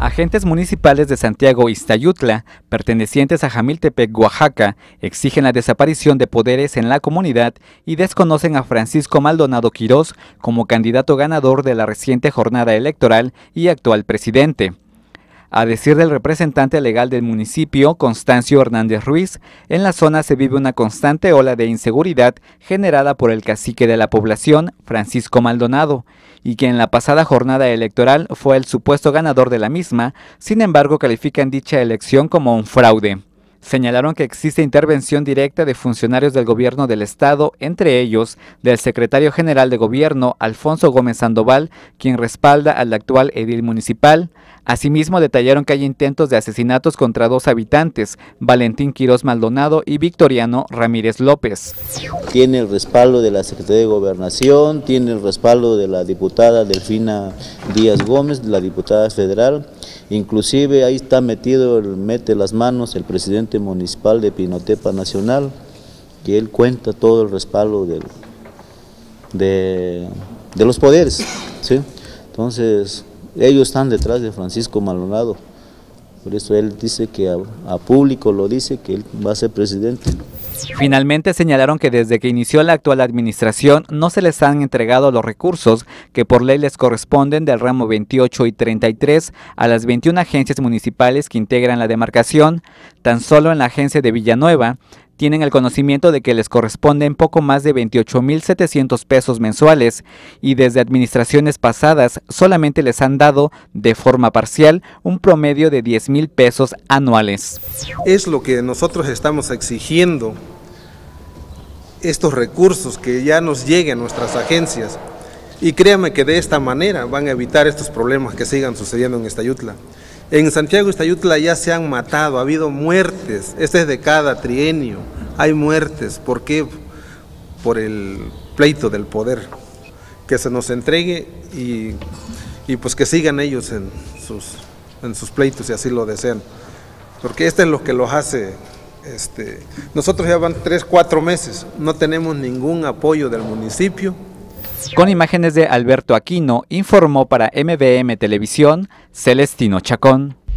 Agentes municipales de Santiago Iztayutla, pertenecientes a Jamiltepec, Oaxaca, exigen la desaparición de poderes en la comunidad y desconocen a Francisco Maldonado Quirós como candidato ganador de la reciente jornada electoral y actual presidente. A decir del representante legal del municipio, Constancio Hernández Ruiz, en la zona se vive una constante ola de inseguridad generada por el cacique de la población, Francisco Maldonado, y que en la pasada jornada electoral fue el supuesto ganador de la misma, sin embargo califican dicha elección como un fraude. Señalaron que existe intervención directa de funcionarios del gobierno del Estado, entre ellos del secretario general de gobierno, Alfonso Gómez Sandoval, quien respalda al actual edil municipal. Asimismo, detallaron que hay intentos de asesinatos contra dos habitantes, Valentín Quirós Maldonado y Victoriano Ramírez López. Tiene el respaldo de la Secretaría de Gobernación, tiene el respaldo de la diputada Delfina Díaz Gómez, la diputada federal Inclusive ahí está metido, el, mete las manos el presidente municipal de Pinotepa Nacional, que él cuenta todo el respaldo de, de, los poderes. Entonces, ellos están detrás de Francisco Malonado, Por eso él dice que a, a público lo dice que él va a ser presidente. Finalmente señalaron que desde que inició la actual administración no se les han entregado los recursos que por ley les corresponden del ramo 28 y 33 a las 21 agencias municipales que integran la demarcación. Tan solo en la agencia de Villanueva tienen el conocimiento de que les corresponden poco más de 28.700 pesos mensuales y desde administraciones pasadas solamente les han dado, de forma parcial, un promedio de 10.000 pesos anuales. Es lo que nosotros estamos exigiendo, estos recursos que ya nos lleguen a nuestras agencias. Y créanme que de esta manera van a evitar estos problemas que sigan sucediendo en esta Estayutla. En Santiago y ya se han matado, ha habido muertes, este es de cada trienio, hay muertes. ¿Por qué? Por el pleito del poder. Que se nos entregue y, pues que sigan ellos en sus, en sus pleitos si así lo desean. Porque este es lo que los hace. Este, nosotros ya van tres, cuatro meses, no tenemos ningún apoyo del municipio, con imágenes de Alberto Aquino, informó para MBM Televisión Celestino Chacón.